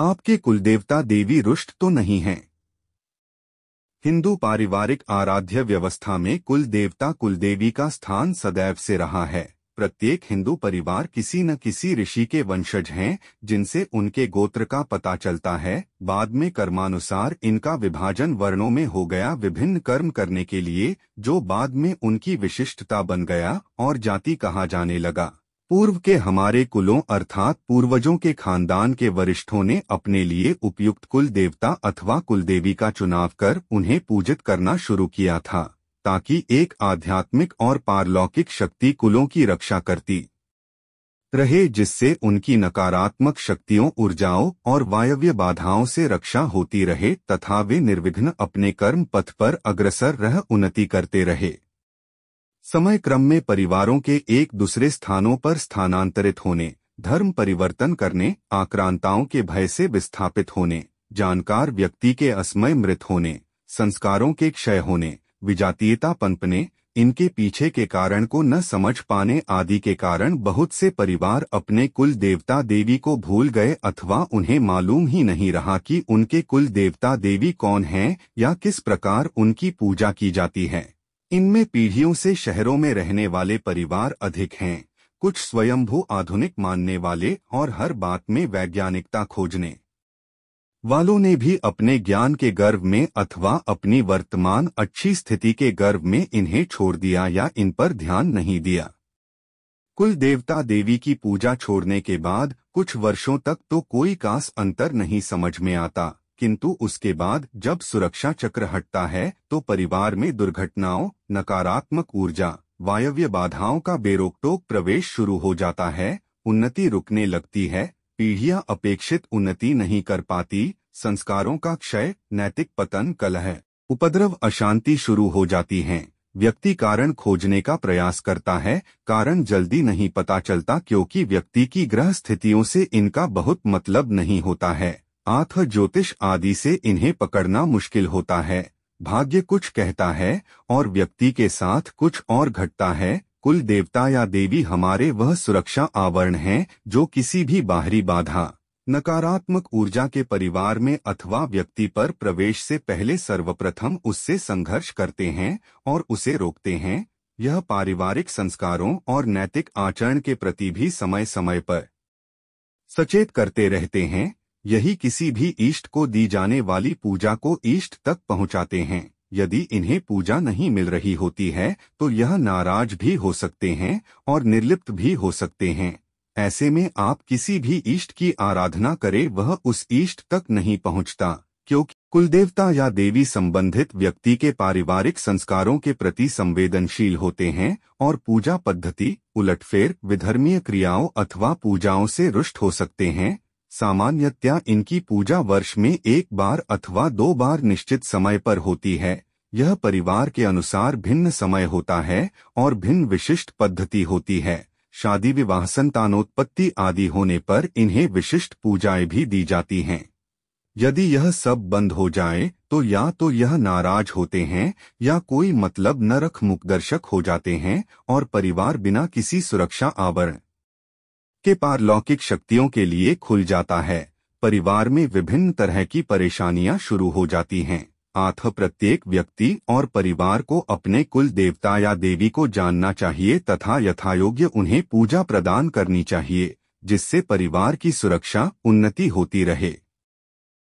आपके कुलदेवता देवी रुष्ट तो नहीं हैं हिंदू पारिवारिक आराध्य व्यवस्था में कुल देवता कुल देवी का स्थान सदैव से रहा है प्रत्येक हिंदू परिवार किसी न किसी ऋषि के वंशज हैं जिनसे उनके गोत्र का पता चलता है बाद में कर्मानुसार इनका विभाजन वर्णों में हो गया विभिन्न कर्म करने के लिए जो बाद में उनकी विशिष्टता बन गया और जाति कहा जाने लगा पूर्व के हमारे कुलों अर्थात पूर्वजों के खानदान के वरिष्ठों ने अपने लिए उपयुक्त कुल देवता अथवा कुल देवी का चुनाव कर उन्हें पूजित करना शुरू किया था ताकि एक आध्यात्मिक और पारलौकिक शक्ति कुलों की रक्षा करती रहे जिससे उनकी नकारात्मक शक्तियों ऊर्जाओं और वायव्य बाधाओं से रक्षा होती रहे तथा वे निर्विघ्न अपने कर्म पथ पर अग्रसर रह उन्नति करते रहे समय क्रम में परिवारों के एक दूसरे स्थानों पर स्थानांतरित होने धर्म परिवर्तन करने आक्रांताओं के भय से विस्थापित होने जानकार व्यक्ति के असमय मृत होने संस्कारों के क्षय होने विजातीयता पनपने इनके पीछे के कारण को न समझ पाने आदि के कारण बहुत से परिवार अपने कुल देवता देवी को भूल गए अथवा उन्हें मालूम ही नहीं रहा कि उनके कुल देवता देवी कौन हैं या किस प्रकार उनकी पूजा की जाती है इनमें पीढ़ियों से शहरों में रहने वाले परिवार अधिक हैं कुछ स्वयंभू आधुनिक मानने वाले और हर बात में वैज्ञानिकता खोजने वालों ने भी अपने ज्ञान के गर्व में अथवा अपनी वर्तमान अच्छी स्थिति के गर्व में इन्हें छोड़ दिया या इन पर ध्यान नहीं दिया कुल देवता देवी की पूजा छोड़ने के बाद कुछ वर्षों तक तो कोई कास अंतर नहीं समझ में आता किंतु उसके बाद जब सुरक्षा चक्र हटता है तो परिवार में दुर्घटनाओं नकारात्मक ऊर्जा वायव्य बाधाओं का बेरोकटोक प्रवेश शुरू हो जाता है उन्नति रुकने लगती है पीढ़ियां अपेक्षित उन्नति नहीं कर पाती संस्कारों का क्षय नैतिक पतन कलह उपद्रव अशांति शुरू हो जाती है व्यक्ति कारण खोजने का प्रयास करता है कारण जल्दी नहीं पता चलता क्योंकि व्यक्ति की ग्रह स्थितियों से इनका बहुत मतलब नहीं होता है आंख ज्योतिष आदि से इन्हें पकड़ना मुश्किल होता है भाग्य कुछ कहता है और व्यक्ति के साथ कुछ और घटता है कुल देवता या देवी हमारे वह सुरक्षा आवरण हैं जो किसी भी बाहरी बाधा नकारात्मक ऊर्जा के परिवार में अथवा व्यक्ति पर प्रवेश से पहले सर्वप्रथम उससे संघर्ष करते हैं और उसे रोकते हैं यह पारिवारिक संस्कारों और नैतिक आचरण के प्रति भी समय समय पर सचेत करते रहते हैं यही किसी भी ईष्ट को दी जाने वाली पूजा को ईष्ट तक पहुंचाते हैं यदि इन्हें पूजा नहीं मिल रही होती है तो यह नाराज भी हो सकते हैं और निर्लिप्त भी हो सकते हैं ऐसे में आप किसी भी ईष्ट की आराधना करें वह उस ईष्ट तक नहीं पहुंचता क्योंकि कुलदेवता या देवी संबंधित व्यक्ति के पारिवारिक संस्कारों के प्रति संवेदनशील होते हैं और पूजा पद्धति उलटफेर विधर्मीय क्रियाओं अथवा पूजाओं से रुष्ट हो सकते हैं सामान्यतया इनकी पूजा वर्ष में एक बार अथवा दो बार निश्चित समय पर होती है यह परिवार के अनुसार भिन्न समय होता है और भिन्न विशिष्ट पद्धति होती है शादी विवाह संतानोत्पत्ति आदि होने पर इन्हें विशिष्ट पूजाएं भी दी जाती हैं यदि यह सब बंद हो जाए तो या तो यह नाराज होते हैं या कोई मतलब नरक मुखदर्शक हो जाते हैं और परिवार बिना किसी सुरक्षा आवरण के पारलौकिक शक्तियों के लिए खुल जाता है परिवार में विभिन्न तरह की परेशानियां शुरू हो जाती हैं आथ प्रत्येक व्यक्ति और परिवार को अपने कुल देवता या देवी को जानना चाहिए तथा यथायोग्य उन्हें पूजा प्रदान करनी चाहिए जिससे परिवार की सुरक्षा उन्नति होती रहे